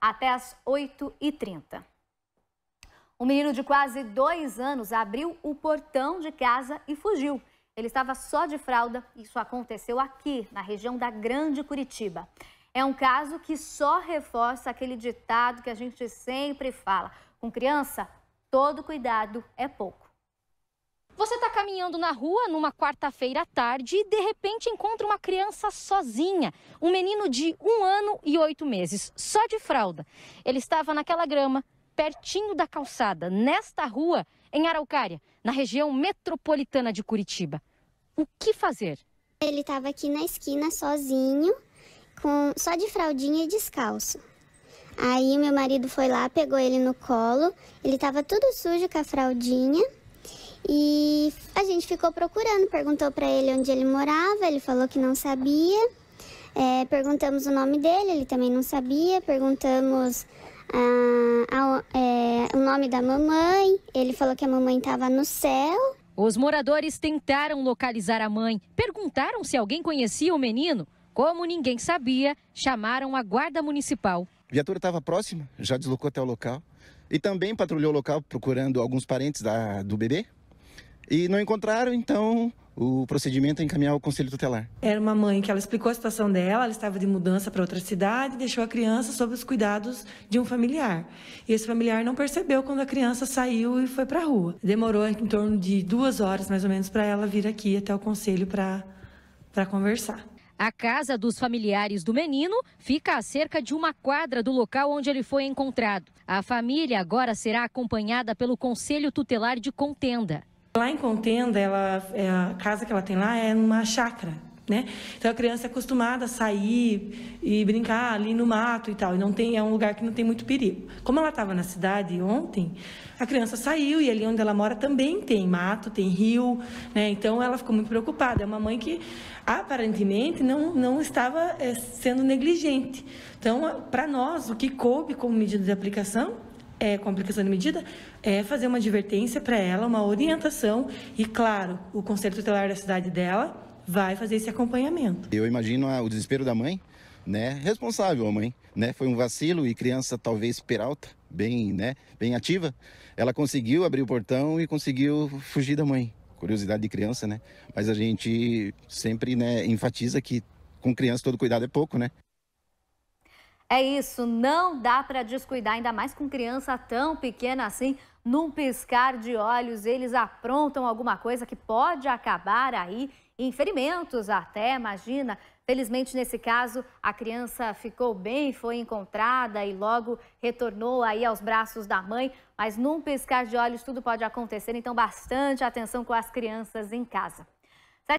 até as 8h30. O menino de quase dois anos abriu o portão de casa e fugiu. Ele estava só de fralda. Isso aconteceu aqui, na região da Grande Curitiba. É um caso que só reforça aquele ditado que a gente sempre fala: com criança, todo cuidado é pouco. Você está caminhando na rua numa quarta-feira à tarde e de repente encontra uma criança sozinha, um menino de um ano e oito meses, só de fralda. Ele estava naquela grama, pertinho da calçada, nesta rua, em Araucária, na região metropolitana de Curitiba. O que fazer? Ele estava aqui na esquina sozinho, com só de fraldinha e descalço. Aí meu marido foi lá, pegou ele no colo, ele estava tudo sujo com a fraldinha. E a gente ficou procurando, perguntou para ele onde ele morava, ele falou que não sabia. É, perguntamos o nome dele, ele também não sabia. Perguntamos a, ah, a, é, o nome da mamãe, ele falou que a mamãe estava no céu. Os moradores tentaram localizar a mãe, perguntaram se alguém conhecia o menino. Como ninguém sabia, chamaram a guarda municipal. A viatura estava próxima, já deslocou até o local e também patrulhou o local procurando alguns parentes da, do bebê e não encontraram, então o procedimento é encaminhar ao conselho tutelar. Era uma mãe que ela explicou a situação dela, ela estava de mudança para outra cidade, deixou a criança sob os cuidados de um familiar. E esse familiar não percebeu quando a criança saiu e foi para a rua. Demorou em torno de duas horas, mais ou menos, para ela vir aqui até o conselho para, para conversar. A casa dos familiares do menino fica a cerca de uma quadra do local onde ele foi encontrado. A família agora será acompanhada pelo Conselho Tutelar de Contenda. Lá em Contenda, ela, é, a casa que ela tem lá é numa chácara, né? Então a criança é acostumada a sair e brincar ali no mato e tal, e não tem é um lugar que não tem muito perigo. Como ela estava na cidade ontem, a criança saiu e ali onde ela mora também tem mato, tem rio, né? Então ela ficou muito preocupada. É uma mãe que aparentemente não não estava é, sendo negligente. Então para nós o que coube como medida de aplicação é, com aplicação de medida, é fazer uma advertência para ela, uma orientação e, claro, o Conselho Tutelar da cidade dela vai fazer esse acompanhamento. Eu imagino o desespero da mãe, né? Responsável a mãe, né? Foi um vacilo e criança talvez peralta, bem, né? Bem ativa. Ela conseguiu abrir o portão e conseguiu fugir da mãe. Curiosidade de criança, né? Mas a gente sempre, né, enfatiza que com criança todo cuidado é pouco, né? É isso, não dá para descuidar, ainda mais com criança tão pequena assim. Num piscar de olhos, eles aprontam alguma coisa que pode acabar aí em ferimentos até, imagina. Felizmente, nesse caso, a criança ficou bem, foi encontrada e logo retornou aí aos braços da mãe. Mas num piscar de olhos, tudo pode acontecer, então bastante atenção com as crianças em casa.